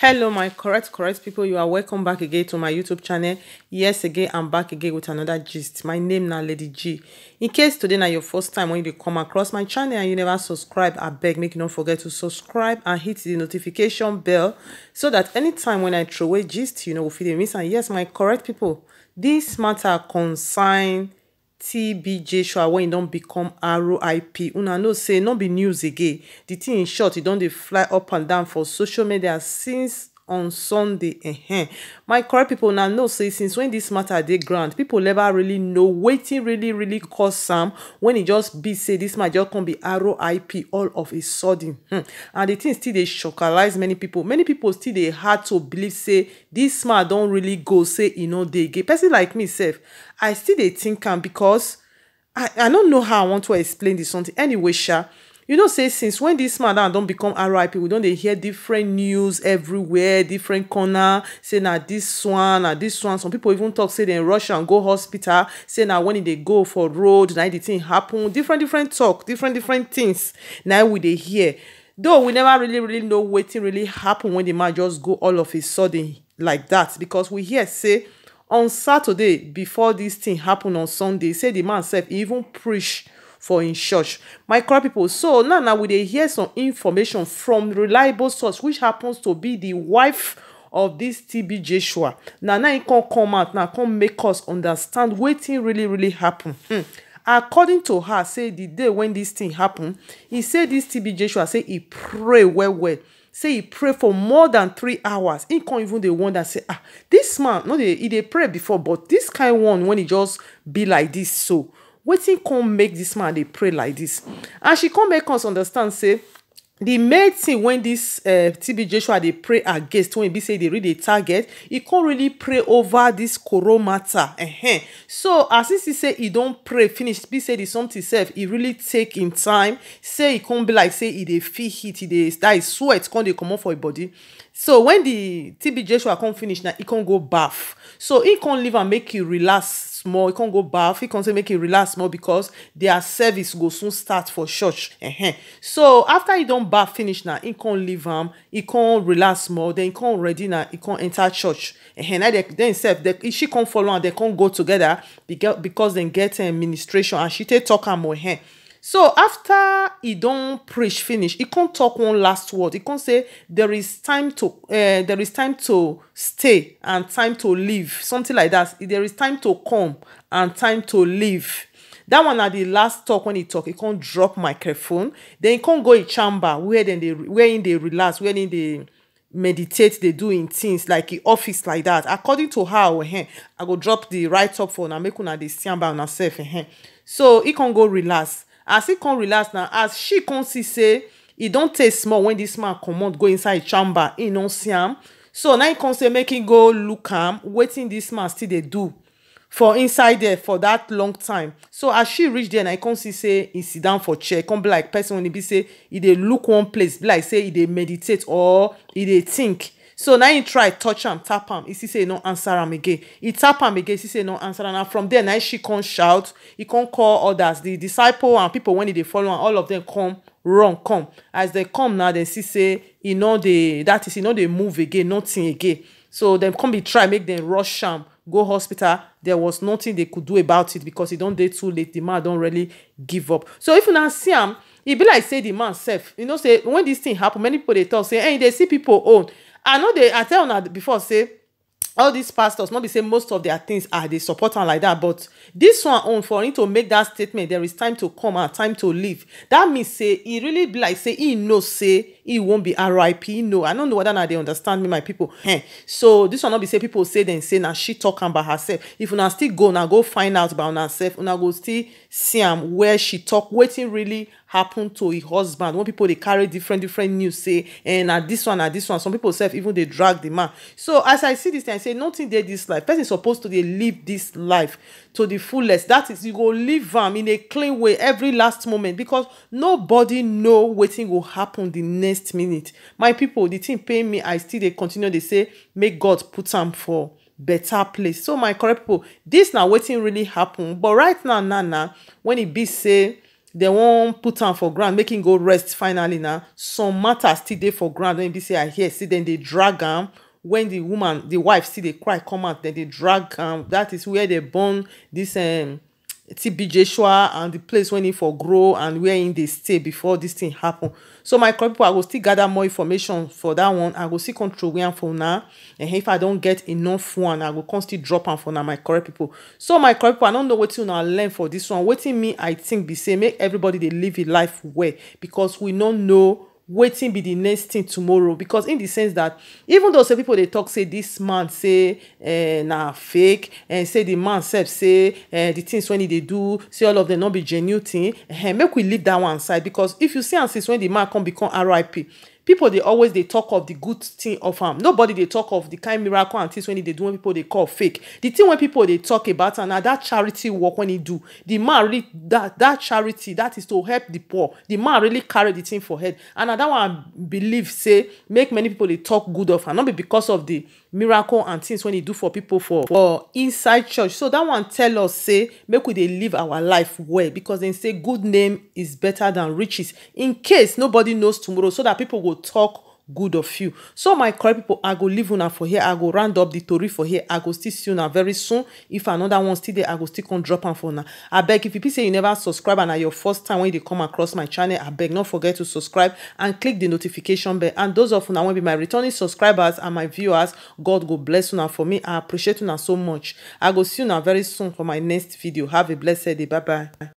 hello my correct correct people you are welcome back again to my youtube channel yes again i'm back again with another gist my name now lady g in case today na your first time when you come across my channel and you never subscribe I beg make you not forget to subscribe and hit the notification bell so that anytime when i throw a gist you know will feel dey miss am yes my correct people this matter consign tbj shower when e don't become roip una know say not be news again The thing in short e don't fly up and down for social media since on sunday -huh. my correct people now know say since when this matter dey ground people never really know wetin really really cause am When e just be say this man just come be roip all of a sudden hmm. and the thing still dey shockalize many people. many people still dey hard to believe say this man don really go say e no dey again person like me sef i still dey think am because i i no know how i want to explain dis something anyway sha you know say since when this man don't become rip we don't dey hear different news everywhere different corner say now this one now this one some people even talk, say they rush and go hospital say now when they e go for road na the thing happen different different talk different different things Now we they hear though we never really really know what really happen when the man just go all of a sudden like that. because we hear say on saturday before this thing happen on sunday say the man sef even preach for im church my correct people. so now now we dey hear some information from reliable source which happens to be the wife of this tb joshua Now, now he come come out Now, come make us understand wetin really really happen hmm according to her say the day when this thing happen he say this tb joshua say he pray well well say he pray for more than three hours He con even dey wonder say ah this man no dey he dey pray before but this kind one when he just be like this so wetin come make this man dey pray like this, and she come make us understand say the main tin wey dis eh, tb joshua dey pray against when e be say e dey read a target e can't really pray over this koro matter -huh. so as e see say e don pray finish be say di something sef e really take im time say e come be like say e dey feel heat e dey sweat come dey comot for e body so wen di tb joshua come finish na he con go baff so he con leave am make e relax small He con go baff He con say make e relax small because their service go soon start for church uh -huh. so after he don baff finish na he con leave am He con relax small then he con ready na He con enter church uh -huh. then then sef she con follow am they con go together because dem get um, ministration and she take talk am uh oh, -huh so after he don't preach finish he can't talk one last word He can't say there is time to uh, there is time to stay and time to leave something like that there is time to come and time to leave that one at the last talk when he talk he can't drop microphone then he can't go him chamber where dem dey where in they relax where in they meditate they do him things like him office like that according to how oh, eh, i go drop the right top phone. una make una the see am by una eh, so he come go relax as e come relax now, as she come see say e don taste small when this man comot go inside chamber e no see am so now e come say make e go look am wetin this man still dey do for inside there for that long time so as she reach there na e come see say e sit down for chair come be like person wey e be say e dey look one place be like say e dey meditate or e dey think so now him try touch him, tap him. e see say e no answer am again He tap him again e see say e no answer am and from there now she come shout He come call others the disciple and people when they follow and all of them come run come as they come now dem see say you know dey that is you know they move again nothing again so dem come be try make them rush him, go hospital there was nothing they could do about it because e don't day too late the man don't really give up so if you now see him, e be like say the man self, you know say when this thing happen many people dey talk say hey, they see people own i know they. i tell una before say all these pastors Not be say most of their things are ah, they support am like that but this one own oh, for him to make that statement there is time to come and time to leave that means say he really be like say he no say he won't be rip e know i don't know whether na dey understand me my people eh so this one not be say people say dem say now she talking about herself if una still go now go find out about herself. sef una go still see him where she talk wetin really happen to e husband when people they carry different different news say eh, and at this one at this one some people sef even they drag the man so as i see this thing i say nothing dey this life person supposed to they live this life to the fullest that is you go live them in a clean way every last moment because nobody know waiting will happen the next minute my people, the thing pain me i still they continue They say make god put am for better place so my correct people, this now waiting really happen but right now na na when e be say They wan put am for ground make him go rest finally na some matter still dey for ground when be say i hear say dem dey drag am when the woman the wife still dey cry come out dem dey drag am that is where they born this um, TB Joshua and the place wey him for grow and where him dey stay before this thing happen so my correct people i go still gather more information for that one i go still come throway am for una and if i don get enough one i go come still drop am for na my correct people so my correct people i no know wetin una learn for this one wetin me i think be say make everybody dey live a life well because we no know Waiting be the next thing tomorrow because in the sense that even though say people they talk say this man say uh, na fake and eh, say the man self say uh, the things when he dey do say all of them not be genuine thing uh, make we leave that one side because if you see and since when the man come become rip people dey always dey talk of the good thing of am um, nobody dey talk of the kind miracle and things wey e dey do when people dey call fake the thing wey people dey talk about am na that charity work wey he do the man really that that charity that is to help the poor the man really carry the thing for head and na that one i believe say make many people dey talk good of am not be because of the miracle and things wey he do for people for for inside church so that one tell us say make we dey live our life well because dem say good name is better than riches in case nobody knows tomorrow so that people go talk good of you so my correct people, i go leave una for here i go round up the tori for here i go still see una very soon if another one still there, i go still come drop and for now. I beg if you be say you never subscribe and na your first time when you come across my channel I beg not forget to subscribe and click the notification bell and those of una will be my returning subscribers and my viewers god go bless una for me i appreciate una so much i go see una very soon for my next video have a blessed day bye bye.